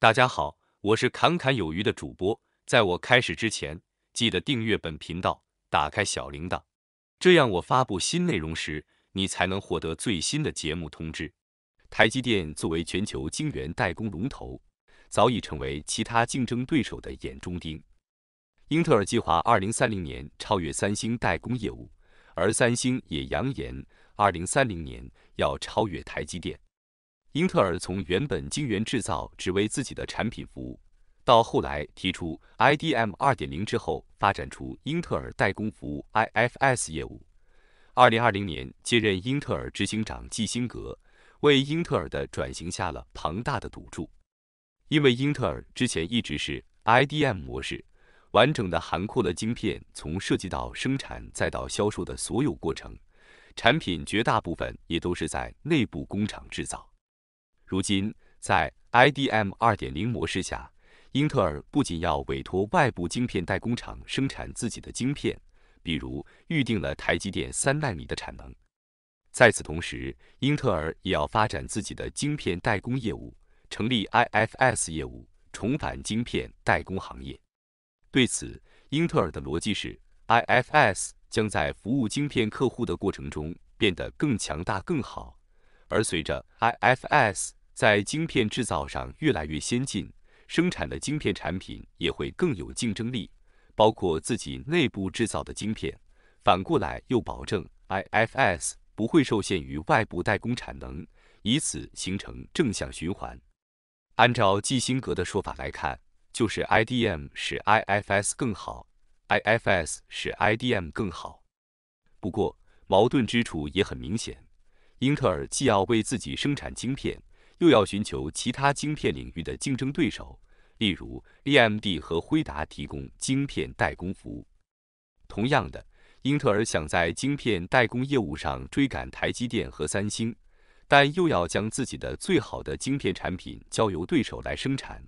大家好，我是侃侃有余的主播。在我开始之前，记得订阅本频道，打开小铃铛，这样我发布新内容时，你才能获得最新的节目通知。台积电作为全球晶圆代工龙头，早已成为其他竞争对手的眼中钉。英特尔计划二零三零年超越三星代工业务，而三星也扬言二零三零年要超越台积电。英特尔从原本晶圆制造只为自己的产品服务，到后来提出 IDM 二点零之后，发展出英特尔代工服务 IFS 业务。二零二零年接任英特尔执行长基辛格，为英特尔的转型下了庞大的赌注。因为英特尔之前一直是 IDM 模式，完整的涵括了晶片从设计到生产再到销售的所有过程，产品绝大部分也都是在内部工厂制造。如今，在 IDM 二点零模式下，英特尔不仅要委托外部晶片代工厂生产自己的晶片，比如预定了台积电三纳米的产能。在此同时，英特尔也要发展自己的晶片代工业务，成立 IFS 业务，重返晶片代工行业。对此，英特尔的逻辑是，IFS 将在服务晶片客户的过程中变得更强大、更好。而随着 IFS 在晶片制造上越来越先进，生产的晶片产品也会更有竞争力，包括自己内部制造的晶片，反过来又保证 IFS 不会受限于外部代工产能，以此形成正向循环。按照基辛格的说法来看，就是 IDM 使 IFS 更好，IFS 使 IDM 更好。不过，矛盾之处也很明显。英特尔既要为自己生产晶片，又要寻求其他晶片领域的竞争对手，例如 AMD 和辉达提供晶片代工服务。同样的，英特尔想在晶片代工业务上追赶台积电和三星，但又要将自己的最好的晶片产品交由对手来生产，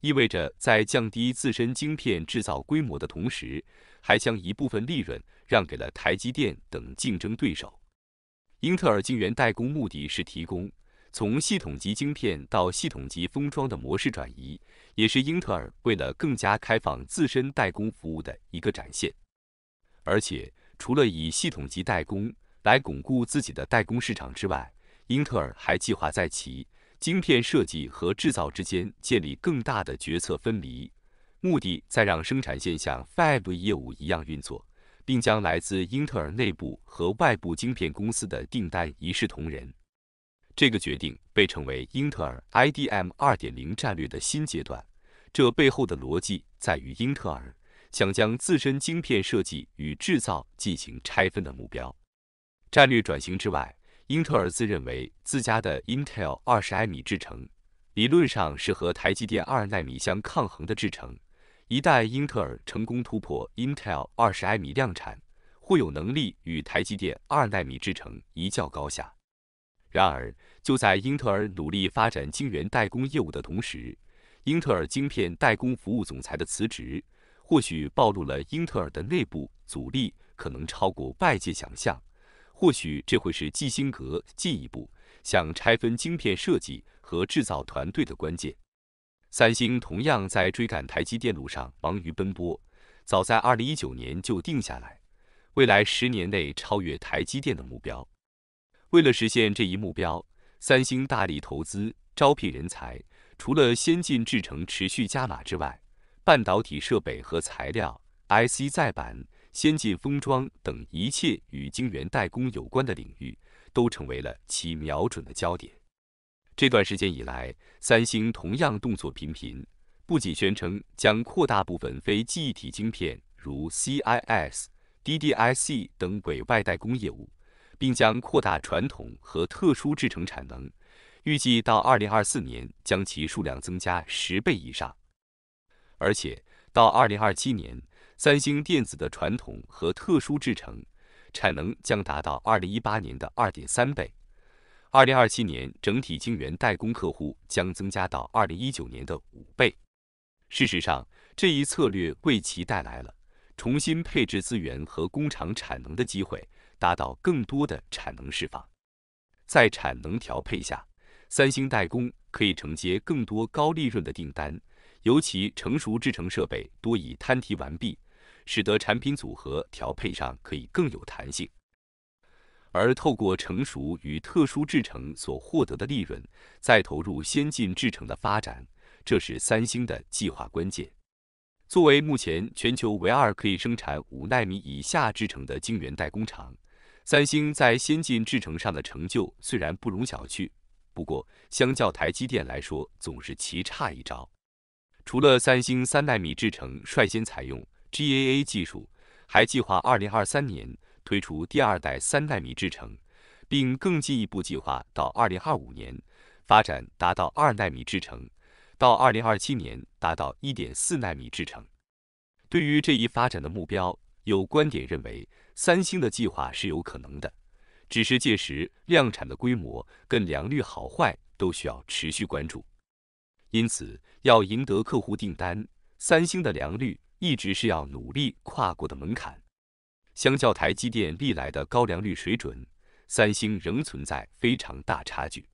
意味着在降低自身晶片制造规模的同时，还将一部分利润让给了台积电等竞争对手。英特尔晶圆代工目的是提供从系统级晶片到系统级封装的模式转移，也是英特尔为了更加开放自身代工服务的一个展现。而且，除了以系统级代工来巩固自己的代工市场之外，英特尔还计划在其晶片设计和制造之间建立更大的决策分离，目的在让生产线像 Fab 业务一样运作。并将来自英特尔内部和外部晶片公司的订单一视同仁。这个决定被称为英特尔 IDM 2.0战略的新阶段。这背后的逻辑在于，英特尔想将自身晶片设计与制造进行拆分的目标战略转型之外，英特尔自认为自家的 Intel 二十纳米制程，理论上是和台积电二纳米相抗衡的制程。一代英特尔成功突破 Intel 二十埃米量产，或有能力与台积电二纳米制程一较高下。然而，就在英特尔努力发展晶圆代工业务的同时，英特尔晶片代工服务总裁的辞职，或许暴露了英特尔的内部阻力可能超过外界想象。或许这会是基辛格进一步想拆分晶片设计和制造团队的关键。三星同样在追赶台积电路上忙于奔波，早在2019年就定下来，未来十年内超越台积电的目标。为了实现这一目标，三星大力投资、招聘人才，除了先进制程持续加码之外，半导体设备和材料、IC 载板、先进封装等一切与晶圆代工有关的领域，都成为了其瞄准的焦点。这段时间以来，三星同样动作频频，不仅宣称将扩大部分非记忆体晶片，如 CIS、DDIC 等委外代工业务，并将扩大传统和特殊制成产能，预计到二零二四年将其数量增加十倍以上。而且到二零二七年，三星电子的传统和特殊制成产能将达到二零一八年的二点三倍。二零二七年整体晶圆代工客户将增加到二零一九年的五倍。事实上，这一策略为其带来了重新配置资源和工厂产能的机会，达到更多的产能释放。在产能调配下，三星代工可以承接更多高利润的订单，尤其成熟制程设备多已摊提完毕，使得产品组合调配上可以更有弹性。而透过成熟与特殊制成所获得的利润，再投入先进制成的发展，这是三星的计划关键。作为目前全球唯二可以生产五纳米以下制成的晶圆代工厂，三星在先进制成上的成就虽然不容小觑，不过相较台积电来说总是棋差一招。除了三星三纳米制成率先采用 GAA 技术，还计划二零二三年。推出第二代三纳米制程，并更进一步计划到二零二五年发展达到二纳米制程，到二零二七年达到一点四纳米制程。对于这一发展的目标，有观点认为三星的计划是有可能的，只是届时量产的规模跟良率好坏都需要持续关注。因此，要赢得客户订单，三星的良率一直是要努力跨过的门槛。相较台积电历来的高良率水准，三星仍存在非常大差距。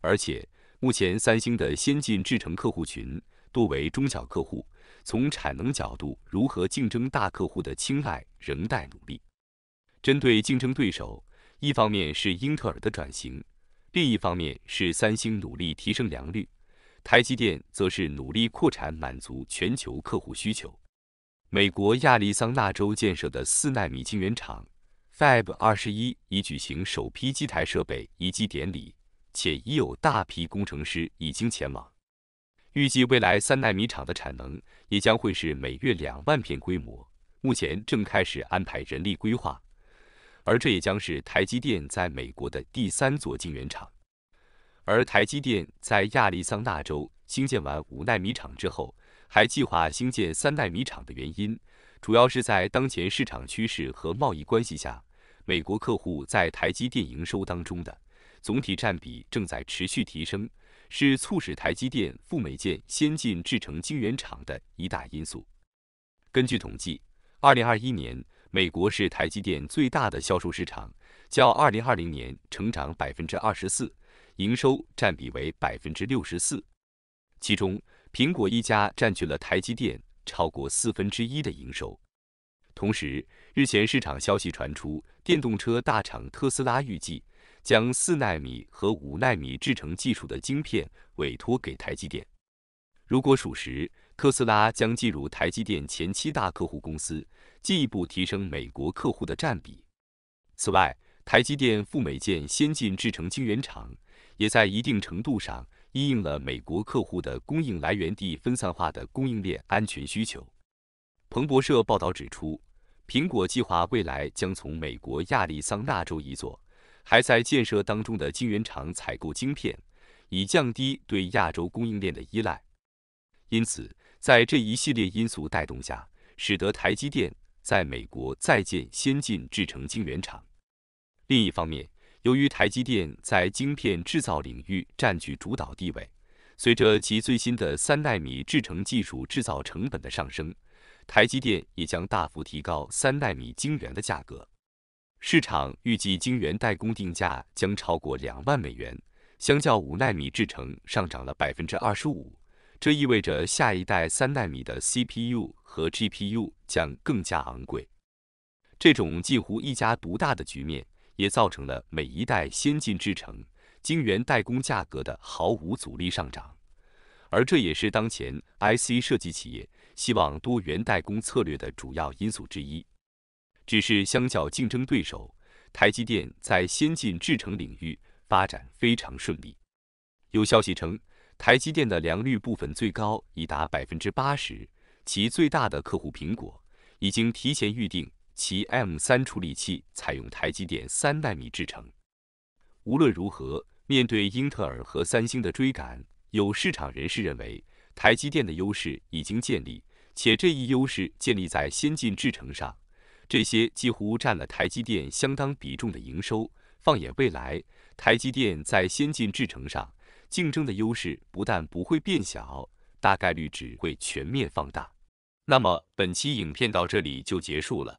而且目前三星的先进制程客户群多为中小客户，从产能角度，如何竞争大客户的青睐仍待努力。针对竞争对手，一方面是英特尔的转型，另一方面是三星努力提升良率，台积电则是努力扩产满足全球客户需求。美国亚利桑那州建设的四纳米晶圆厂 Fab 二十一已举行首批机台设备移机典礼，且已有大批工程师已经前往。预计未来三纳米厂的产能也将会是每月两万片规模，目前正开始安排人力规划。而这也将是台积电在美国的第三座晶圆厂。而台积电在亚利桑那州兴建完五纳米厂之后，还计划兴建三代米厂的原因，主要是在当前市场趋势和贸易关系下，美国客户在台积电营收当中的总体占比正在持续提升，是促使台积电赴美建先进制程晶圆厂的一大因素。根据统计，2021年美国是台积电最大的销售市场，较2020年成长24%，营收占比为64%，其中。苹果一家占据了台积电超过四分之一的营收。同时，日前市场消息传出，电动车大厂特斯拉预计将四纳米和五纳米制成技术的晶片委托给台积电。如果属实，特斯拉将进入台积电前七大客户公司，进一步提升美国客户的占比。此外，台积电赴美建先进制成晶圆厂，也在一定程度上。因应了美国客户的供应来源地分散化的供应链安全需求。彭博社报道指出，苹果计划未来将从美国亚利桑那州一座还在建设当中的晶圆厂采购晶片，以降低对亚洲供应链的依赖。因此，在这一系列因素带动下，使得台积电在美国再建先进制程晶圆厂。另一方面，由于台积电在晶片制造领域占据主导地位，随着其最新的三纳米制程技术制造成本的上升，台积电也将大幅提高三纳米晶圆的价格。市场预计晶圆代工定价将超过两万美元，相较五纳米制程上涨了百分之二十五。这意味着下一代三纳米的 CPU 和 GPU 将更加昂贵。这种近乎一家独大的局面。也造成了每一代先进制程晶圆代工价格的毫无阻力上涨，而这也是当前 IC 设计企业希望多元代工策略的主要因素之一。只是相较竞争对手，台积电在先进制程领域发展非常顺利。有消息称，台积电的良率部分最高已达百分之八十，其最大的客户苹果已经提前预定。其 M 三处理器采用台积电三纳米制程。无论如何，面对英特尔和三星的追赶，有市场人士认为，台积电的优势已经建立，且这一优势建立在先进制程上。这些几乎占了台积电相当比重的营收。放眼未来，台积电在先进制程上竞争的优势不但不会变小，大概率只会全面放大。那么，本期影片到这里就结束了。